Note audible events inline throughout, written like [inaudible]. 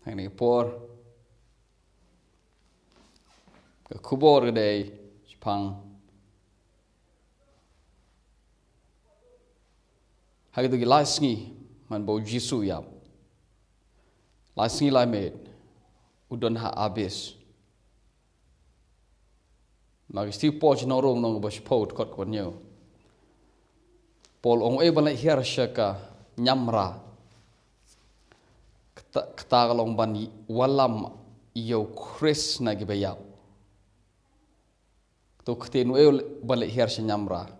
Heilige Poor, ik ke geboren in Japan. Ik heb de lijst van Jezus. De ya. van Jezus is dan haar abyss. Maar ik stuur poortje naar Rome, nog een poort, kort wat nieuw. Paul, om even naar hier te nyamra ketaga lomban walam yo Chris nagi bayab. Tu ketenu eul balik hiar senyamra.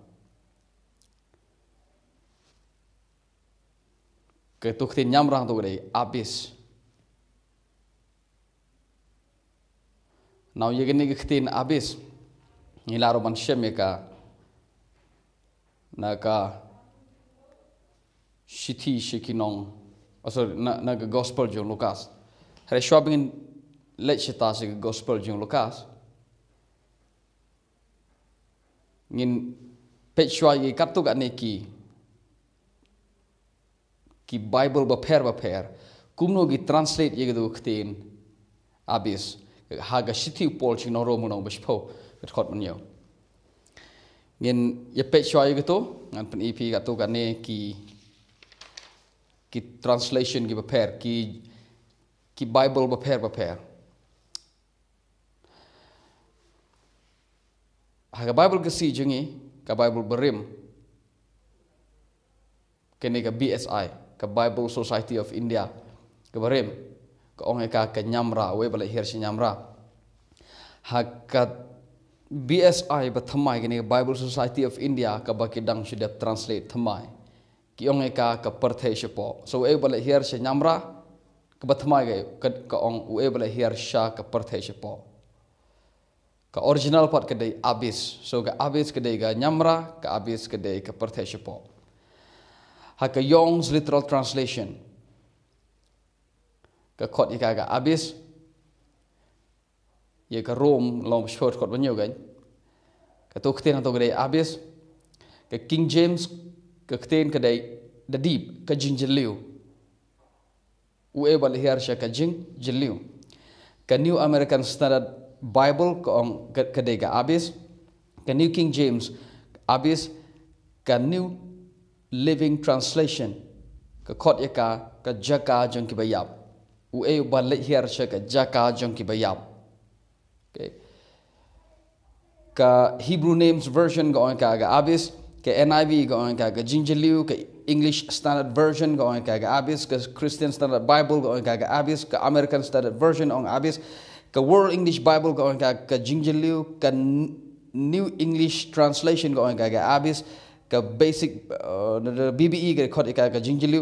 Ketuk ten nyamra tu gede abis. Nau ye gini ketin abis. Nilaro ban shemeka. Naka. Shiti shikinong. Naka oh, sorry, na, na gospel jung Lukas. Hari shua bingin let shita si gospel jung Lukas. Ngin pet shua yi kartu ka neki ki Bible ba pair ba kumno gi translate yi gedu ktin abis harga situ pol chi no romu no bishpo it khot man yo ngin ye pet shua yi gedu ngan pen ep ka tu ki कि translation की बफेर कि कि बाइबल बफेर बफेर हाँ बाइबल के सी जंगी का बाइबल बरिम के ने का बी एस आई का बाइबल सोसाइटी ऑफ इंडिया के बरिम का ओंगे का के न्यामरा वे बले हिर्ष न्यामरा हाँ का बी एस आई बथमाई के ने बाइबल सोसाइटी ऑफ इंडिया का बाकी डंग शुद्ध ट्रांसलेट थमाई ki ong eka ka perthe she so e bale here she nyamra ka bathma ge ka ka ong u e bale here sha ka perthe she ka original part ka dei abis so ka abis ka dei ga nyamra ka abis ka dei ka perthe she ha ka yong's literal translation ka kot ika ga abis ye ka rom long short kot banyo ga ka tok tena tok dei abis ka king james ka ktein kadai dadib ka jing jeliu. u e bal hiar sha ka jing jilliu ka new american standard bible ka on ka dega abis ka new king james abis ka new living translation ka khot yaka ka jaka jong ki bayap u e bal hiar sha ka jaka jong ki bayap ka hebrew names version ga on ka ga abis ke NIV ko ang ka ga Jinjaliu ke English Standard Version ko orang ka ga Abis ke Christian Standard Bible ko orang ka ga Abis ke American Standard Version orang Abis ke World English Bible ko ang ka ga Jinjaliu ke New English Translation ko orang ka ga Abis ke Basic BBE uh, e ke kod ka ga Jinjaliu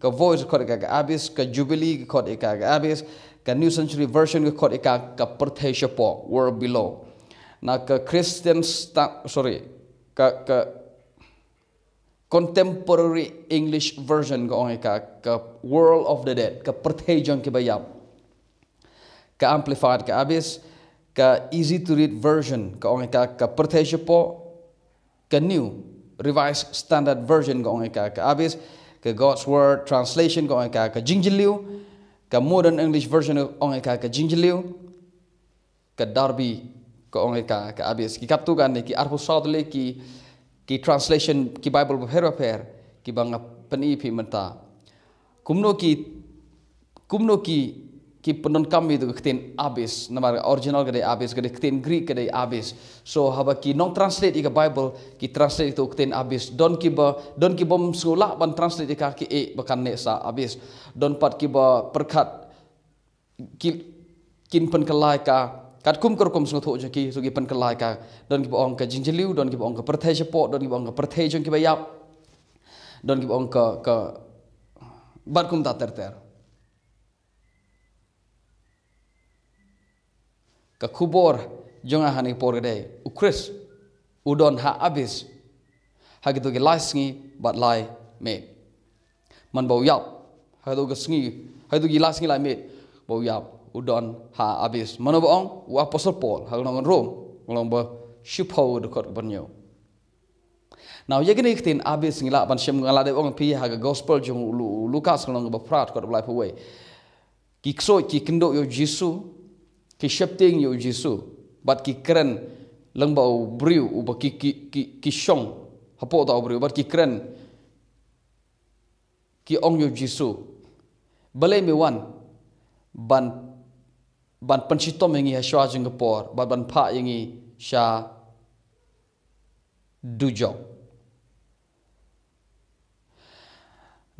ke Voice kod ka ga Abis ke Jubilee ke kod ka ga Abis ke New Century Version ke kod ka ga Pertesha po World Below nak ke Christian sorry ke ke contemporary English version ko ang ika ka World of the Dead ka pertejon ki bayam ka amplified ka abis ka easy to read version ko ang ika ka pertejo po ka new revised standard version ko ang ika ka abis ka God's Word translation ko ang ika ka jingjiliu ka modern English version ko ang ika ka jingjiliu ka Darby ko ang ika ka abis ki kaptukan ni ki arpo sa ki ki translation ki bible pa phera pher ki banga pani phi manta kumno ki kumno ki ki punon kam mi dukh tin abis namar original gade abis gade tin greek gade abis so haba ki non translate ika bible ki translate itu tin abis don ki ba don ki bom sula ban translate ika ki e bakan ne sa abis don pat ki ba perkat ki kin pen kelai ka កាត់គុំក្រគុំស្ងធោចគីសុគីពិនកលៃកាដនគីបងកជីងជលីវដនគីបងកប្រទេសពោដនគីបងកប្រទេសជុងគីបាយាប់ដនគីបងកកបាត់គុំតាតើតើកកុបរជុងហានីពរដែរអ៊ុគ្រេសអ៊ុដនហាអបិសហាគីទូគីឡៃស្ងីបាត់ឡៃមេមិនបោយាប់ហើយទូគីស្ងីហើយទូគីឡៃស្ងីឡៃមេបោយាប់ udon ha abis mana bohong wa apostle paul ha ngong rom ngong ba shipau de kot bernyo now ye gni khtin abis ngila ban shim ngala de ong pi ha gospel jung lucas ngong ba prat kot life away ki kso ki kendo yo jisu ki shapting yo jisu bat ki kren lengba u briu u ba ki ki ki, ki shong hapo da briu bat ki kren ki ong yo jisu balai mi wan ban ban panchi tom hingi ha shwa Singapore ban ban pha hingi sha du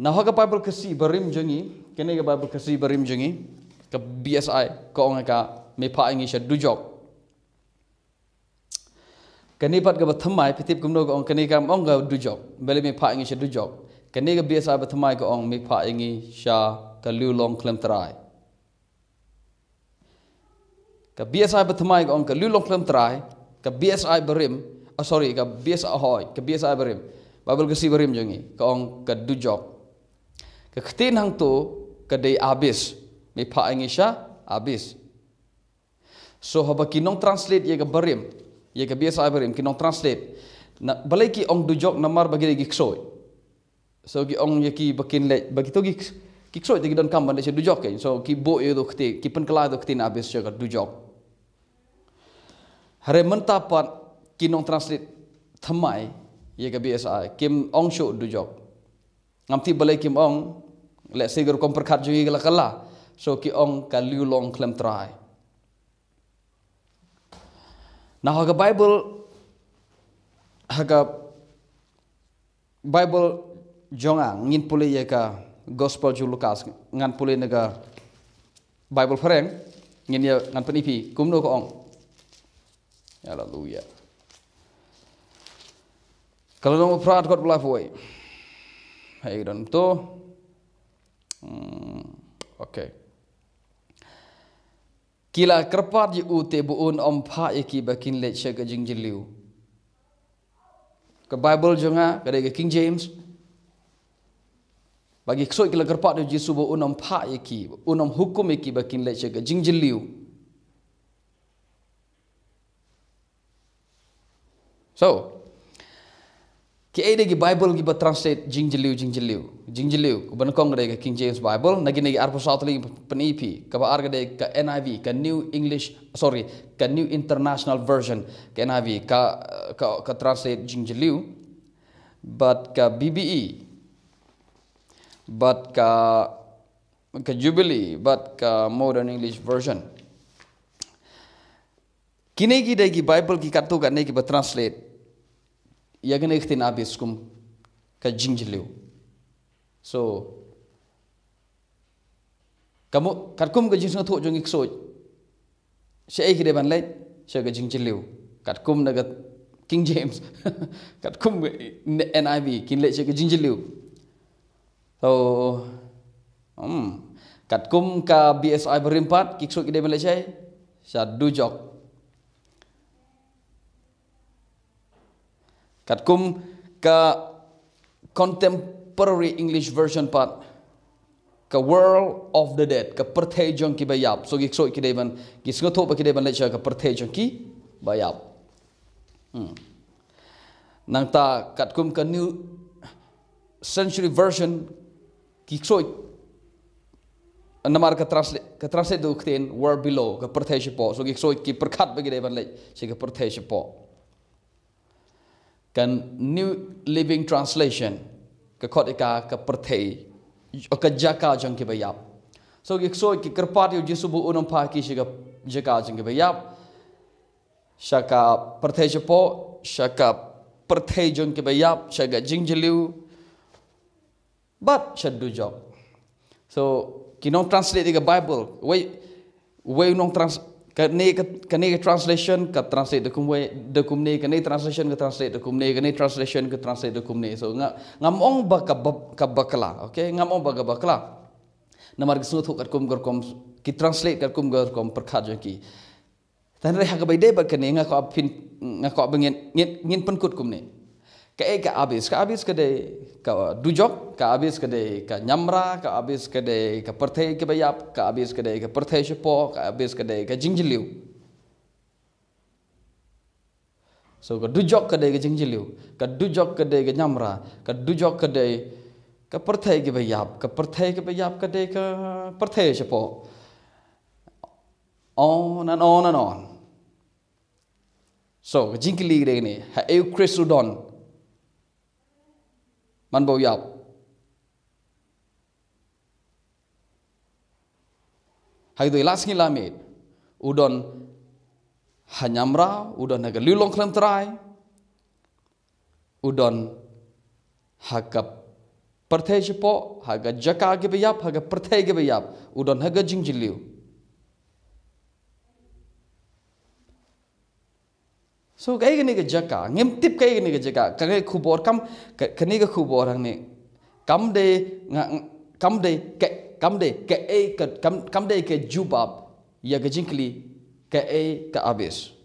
na ha bible kasi barim jungi kene ga bible kasi barim jungi ka bsi ko nga ka me pha hingi sha Dujo. jong kene pat ga thamai pitip kumno ga ong kene ka ong ga du jong bele me pha hingi sha du kene ga bsi ba thamai ga ong me pha hingi sha ka lu long klem trai ka BSI bathmai gong ka lulong klam terai, ka BSI berim oh sorry ka BSI hoy ka BSI berim babel kesi berim jungi ka ong ka dujok ka ketin hang tu ka dei abis mi pa angisha abis so haba kinong translate ye ka berim ye ka BSI berim kinong translate nak balai ki ong dujok namar bagi lagi ksoi so ki ong ye ki bakin le bagi tu gi kiksoi tegi don kam bande se dujok ke so ki bo ye do khte ki pen kala do khte na abis se dujok Hari mentapat kinong translate temai ia ke BSI kim ong shu du jok. Ngamti balai kim ong let segeru guru komperkat jui gala kala lah. so ki ong ka liu long klem try. Nah haga Bible haga Bible jonga ngin pulih ya ke Gospel Ju Lukas ngan pulih naga Bible Frank ngin ya ngan penipi kumno ke ong. Haleluya. Kalau nak berat kot belah boy. Hei dan tu. Hmm, okay. Kila kerpat je ute buun om pa iki bakin let sya gajing jeliu. Ke Bible jenga ha? kada ke King James. Bagi kesoi kila kerpat je jisu buun om pa iki. Unom hukum iki bakin let sya gajing Jeliu. So, kaya lagi Bible kita translate jing jeliu, jing jeliu, jing jeliu. Kuban kong gede King James Bible, nagi nagi arpo sautli penipi. E Kaba arga de NIV, ka New English, sorry, ka New International Version, ka NIV, ka ka, ka translate jing jeliu. But ka BBE, but ka ka Jubilee, but ka Modern English Version. Kini Kinegi degi Bible ki kato ka negi ba translate. Yagane ikhtin abis kum ka jingjiliu. So, kamu karkum ka jingjiliu thok jungik soj. Sya ehi de ban lay, sya ka jingjiliu. Karkum na King James. [laughs] Karkum NIV, kin lay sya ka jingjiliu. So, hmm. Katkum ka BSI berimpat, kiksu kita boleh cai, sya dujok. jok. kat kum ka contemporary english version pat ka world of the dead ka perthe jong ki bayap so gi so ki deban gi so tho ba ki deban le cha ka perthe jong ki bayap hmm nang ta kat kum ka new century version ki so anamar ka trasle ka trasle do khten world below ka perthe shipo so gi so ki prakhat ba ki deban le cha ka កាន new living translation កកតិកាកប្រទេយអកជាកាចង្គិបយ៉ាប់សូគិសូគិក្រផាតយូជិសុបុអ៊ុនផាគិជាកជាកាចង្គិបយ៉ាប់ឆាកាប្រទេយជពឆាកាប្រទេយចង្គិបយ៉ាប់ឆាកាជីងជលូបាត់ឆដូចសូគិណងត្រាន់ស្លេតឌីកបៃបលវេវេណងត្រាន់កនេះកនេះ translation កត translate ទៅគុំវិញទៅគុំនេះកនេះ translation កត translate ទៅគុំនេះកនេះ translation កត translate ទៅគុំនេះ so ងងំអងបកកបកឡាអូខេងំអងបកបកឡាណាមរគសុធុកកុំកុំគី translate កុំកុំប្រខាត់យ៉ាងគីតែរះកបៃដេបកនេះងកអបភិនងកអបងៀនងៀនពនគុតគុំនេះ kae ka abis ka abis kade ka dujok ka abis kade ka nyamra ka abis kade ka perthe ke bayap ka abis kade ka perthe shpo ka abis kade ka jingjiliu so ka dujok kade ka jingjiliu ka dujok kade ka nyamra ka dujok kade ka perthe ke bayap ka perthe ke bayap kade ka perthe shpo on and on and on so jingkili ni ha eu krisudon don man bầu dọc hay tôi lát sinh làm ít u đòn hà nhắm ra u đòn hạ lưu long khlem trai jaka cái bây giờ hạ cái perthế cái bây giờ So kaya ni kejaka, ngem tip kaya ni kejaka. Kaya kubor kam, kene ke kubor ni. Kam de, kam de, ke, kam de, ke a, ke, kam, kam de ke jubab, ya kejinkli, ke a, ke abis.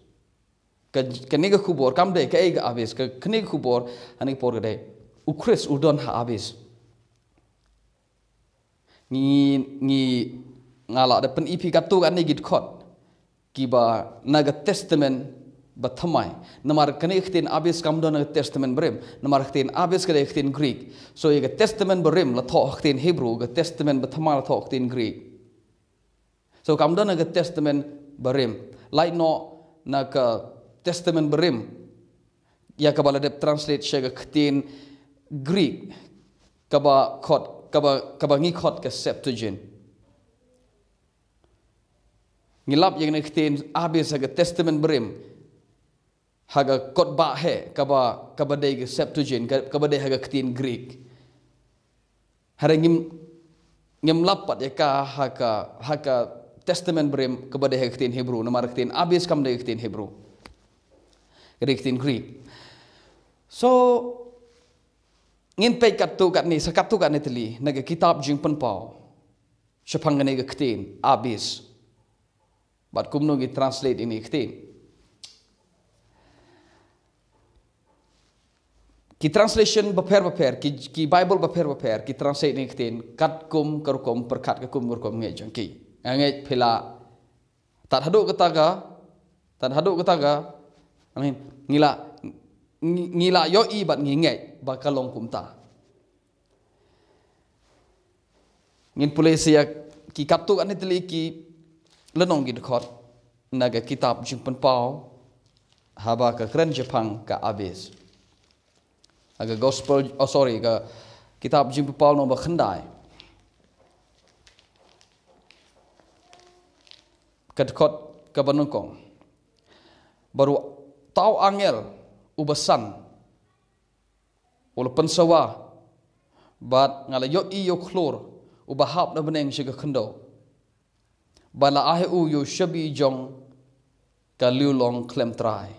Kene ke kubor, kam de, ke a, ke abis. Kene ke kubor, ane kubor ke de. Ukris udon ha abis. Ni, ni, ngalak, depan ipi katu kan ni gitkot. Kiba, naga testament, Batamai. Namar Kanekhtin Abis Kamdon a Testament nama Namar Khtin Abis Kanekhtin Greek. So you Testament lah Testament lah La Tokhtin Hebrew, the Testament lah Batamar Tokhtin Greek. So Kamdon a Testament Brim. Light no nak uh, Testament ya Brim. Yakabaladep translate Shaga Khtin Greek. Kaba Kot Kaba Kabangi Kot Septuagint. Ngilap yang nak khtin Abis a Testament Brim haga khotbah he kaba kaba dei ge septuagint kaba dei haga ketin greek hara ngim ngim lapat ya ka haka haka testament brem kaba dei haga ketin hebrew nomar ketin abis kam dei ketin hebrew ketin ketin greek so ngin pe tu kat ni sa tu kat ni tli naga kitab jing pen pau sepangane ge ketin abis bat kumno ge translate ini ketin ki translation ba phair ba ki ki bible ba phair ba ki translate ning tin kat kum kar kum par khat ka kum mur kum ngai jong ki ngai phila tat hadu kata ga tat hadu kata ga amin ngila ngila yo i bat ngi ngai ba ka long kum ta ngin police ya ki kat tu ani tli ki lenong gi dkhot naga kitab jing pan pao haba ka kran jepang ka abis ke gospel oh sorry ke kitab jumpa Paul nombor kendai ke ke penungkong baru tau angel ubesan walaupun pensawa, bat ngala yo i yo klur ubahap na beneng sige kendo bala ahe u yo shabi jong kaliulong klem trai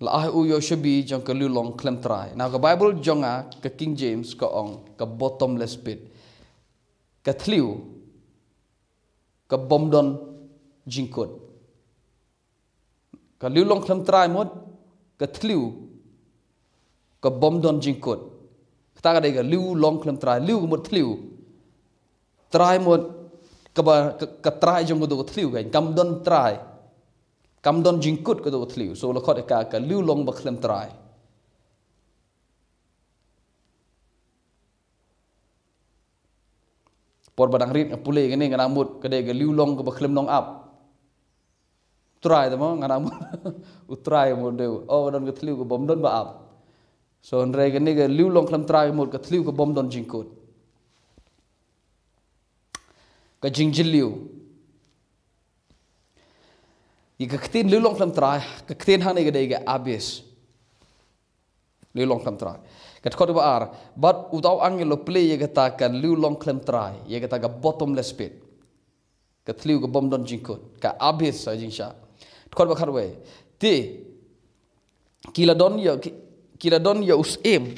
La ahi uyo shabi jong ke lulong klem try. Now ke Bible jonga ke King James ke ong ke bottomless pit. Ke thliu ke bomdon jingkut. Ke lulong klem try mod ke thliu ke bomdon jingkut. Kita kata ke lulong klem try. Lulong mod thliu. Try mod ke ke try jong ke thliu kan. Kamdon try. Kamdon try. กำดอนจิงกุดก็ตัวทลิวโซลคอดกากะลิวลงบักเลมตรายปอบดังริดปุเลกันนี่งานามุดก็ได้กะลิวลงก็บักเลมนองอับตรายแต่มงานามุดอุตรายมุดเดียวโอ้ดอนก็ทลิวก็บอมดอนบ่าอับโซนเรกันนี่ก็ลิวลงเลมตรายหมดก็ทลิวก็บอมดอนจิงกุดก็จิงจิลิว Ika ketin lulong klam terai, ka ketin hang nega dega abis. Lulong klam terai. Kat kau tiba ar, bat utau angin lo play ye kata ka lulong klam terai, ye kata ka bottomless pit. Ka tliu ke bom don jingkut, ka abis sa jingsha. Kau tiba kar wei, ti kila don ya kila don ya us em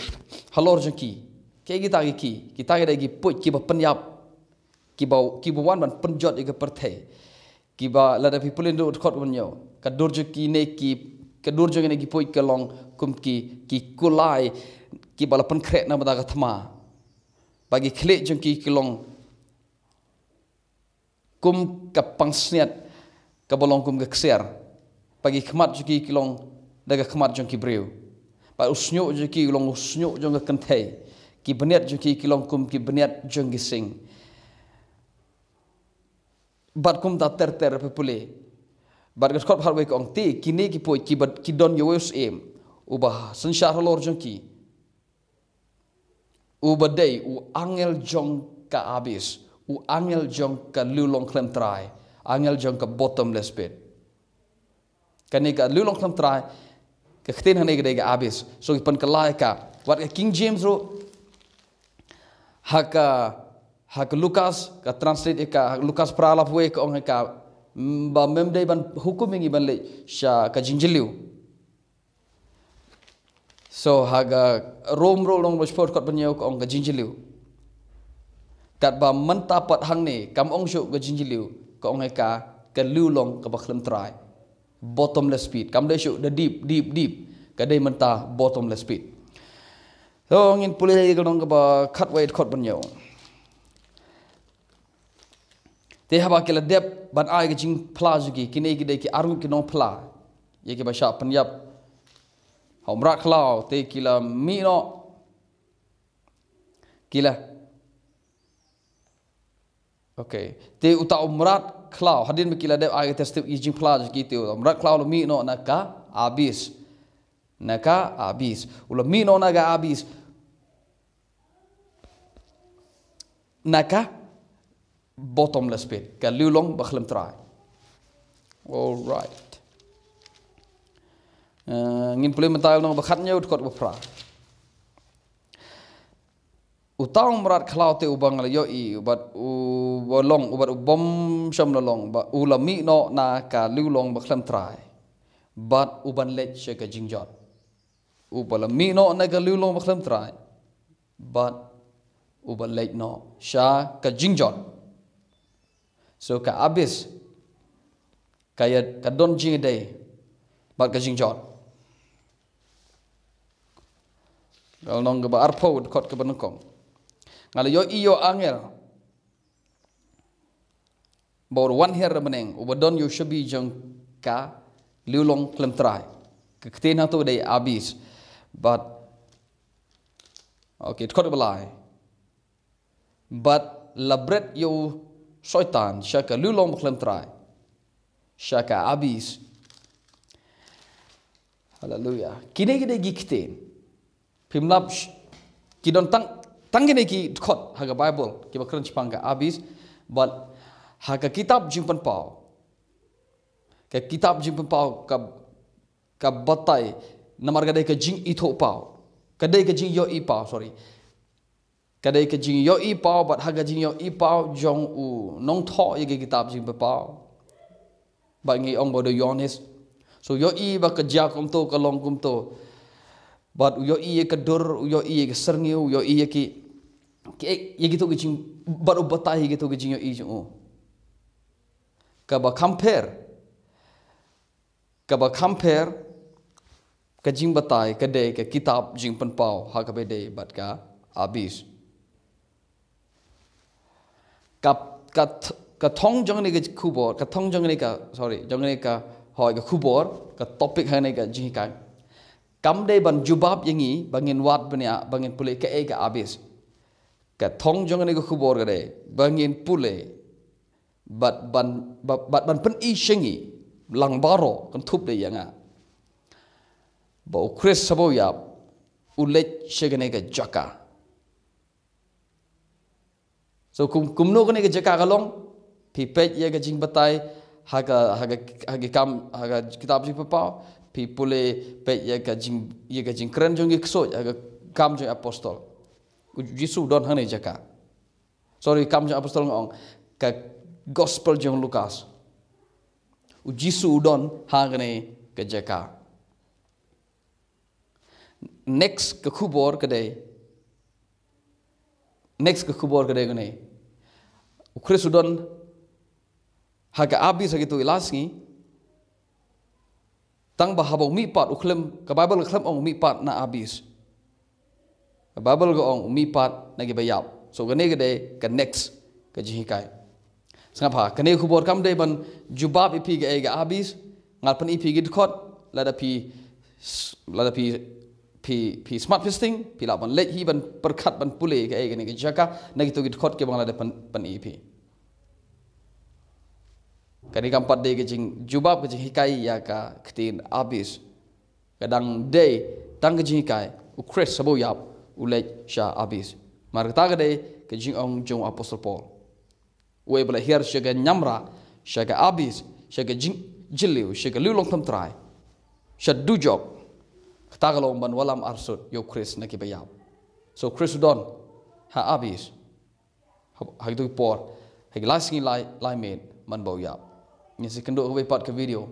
halor jengki. Kaya kita lagi ki, kita lagi put kibah penyap, kibau kibah wan penjod penjot ika pertai ki ba la da people in the court when you ka durjo ki ne ki ka durjo ngene ki poik ka long kum ki ki kulai ki bala pan kret na bada gathma bagi khle jong ki ki kum ka pangsnet ka bolong kum ka kser bagi khmat jong ki ki long da ga khmat jong ki breu ba usnyo jong ki long usnyo jong ka kanthai ki benet jong ki ki kum ki benet jong ki sing bat kum ta ter ter pe pule bat gat khot harwe kong ti kini ki poy ki bat ki don yoyos em u ba san sha halor jong ki u ba dei u angel jong ka abis u angel jong ka lu long klem trai angel jong ka bottomless pit kani ka lu long klem trai ka khten hane ge dei ga abis so ki pan ka laika wat ka king james ro haka hak Lukas ka translate ka hak Lukas pralap we ka ong ka mm, ba mem dei ban hukum ingi ban le sha ka so haga uh, rom ro long bos fort kot ban yeu ka ong ka jinjiliu kat ba menta hang ni kam orang show ka jinjiliu ka ong ka ka lu long ka ba khlem bottomless speed kam dei show the deep deep deep ka day menta bottomless speed so ngin pulai ka long ka ba cut weight kot penyewa. Teh apa ke la dep ban ai ge jing pla ju ki kine kita ki aru ki no pla ye ke ba sha pan yap teh mra mino te okay Teh uta umrat khla hadir me ki la dep ai ge test ye jing pla ju ki te umrat khla lo mi no abis na abis ulo mino no abis na bottomless pit. Kan lu long ba khlem try. All right. ngin pulim tai long ba khat nyau kot ba pra. Utang murat khlau te ubang la yo i ubat u ba long ubat bom sham la long ba ulami no na ka lu long ba khlem try. Bat uban let che ka jing jot. Ubalami no na ka lu long ba khlem try. Bat ubalek no sha ka jing jot. So ka abis kaya ka don jing day bat ka jing jot. Gal nong ba arpo kot ka benkom. Ngal yo iyo angel bor one her meneng u don yo shabi jong ka lulong klem trai. Ka ktin day abis but okay kot ba lai. But labret yo shaitan shaka lulom khlem trai shaka abis haleluya kine gide gikte pimlap ki don tang tangine ki khot haga bible ki ba crunch panga abis but haga kitab jimpan pau ke kitab jimpan pau ka ka batai namar gade ka jing itho pau kadai ka jing yo i sorry กระไดกระจิงย่ออีเปาบัดฮักกระจิงย่ออีเปาจงอูน้องท่อยกิกิตาบจิงไปเปาบัดงี้องบอดยอนเฮสสุย่ออีบัดกระจากุมโตกระลองกุมโตบัดย่ออีกระดุรย่ออีกระสังเงียวย่ออีกิกิยกิโตกิจิงบัดอุบัตายกิโตกิจิงย่ออีจงอูกับบัดคัมเพร์กับบัดคัมเพร์กระจิงบัตายกระไดกระกิตาบจิงเป็นเปาฮักกระไดบัดกะอาบิสกับกับกับท้องจังเนี่ยก็คู่บอร์กับท้องจังเนี่ยก็ sorry จังเนี่ยก็หอยก็คู่บอร์กับท็อปิกเฮนี่ก็จริงกันกำได้บรรจุบับอย่างนี้บางินวัดเนี่ยบางินปุ่ยแค่เอกอาบิสกับท้องจังเนี่ยก็คู่บอร์กันเลยบางินปุ่ยบัดบันบัดบันเป็นอีเชงีหลังบารอกันทุบได้ยังไงบอกคริสสบอยาอุเลชเชกเนี่ยก็จักกา So kum kumno kene ke jeka galong pi pet ye ke jing batai haga haga haga kam haga kitab ji papa pi pole pet ye ke jing ye ke jing kran jong ke so haga kam jong apostol Yesus don hane jeka sorry kam jong apostol ngong ke gospel jong lukas u jisu don hagne ke jeka next ke kubor ke dei next ke kubor ke Ukhris sudah hake abi segitu ilas ni tang bahabo mi pat uklem ke bible klem ong mi pat na abis ke bible go ong mi pat na gi bayap so gane gede ke next ke jihikai. kai apa? kane khubor kam de ban jubab ipi ge ega eh, abis ngal ipi git khot la pi lada pi pi pi smart fisting pila ban le hi ban perkat ban pule ke ai ni, ke jaka nagi to git khot ke bangla depan ban ep kani kam pat de ke jing jubab ke jing hikai ya ka ktin abis kadang de tang ke jing hikai u kres sabo yap u le sha abis mar ta ke de ke jing ong jong apostle paul U we bla hier shaga nyamra shaga abis shaga jing jilu shaga lu long tam trai shadu job tagalong ban walam arsut yo chris na kibayab so chris don ha abis ha du ha por ha glasing lai lai men man bo yap ni sekendo ke video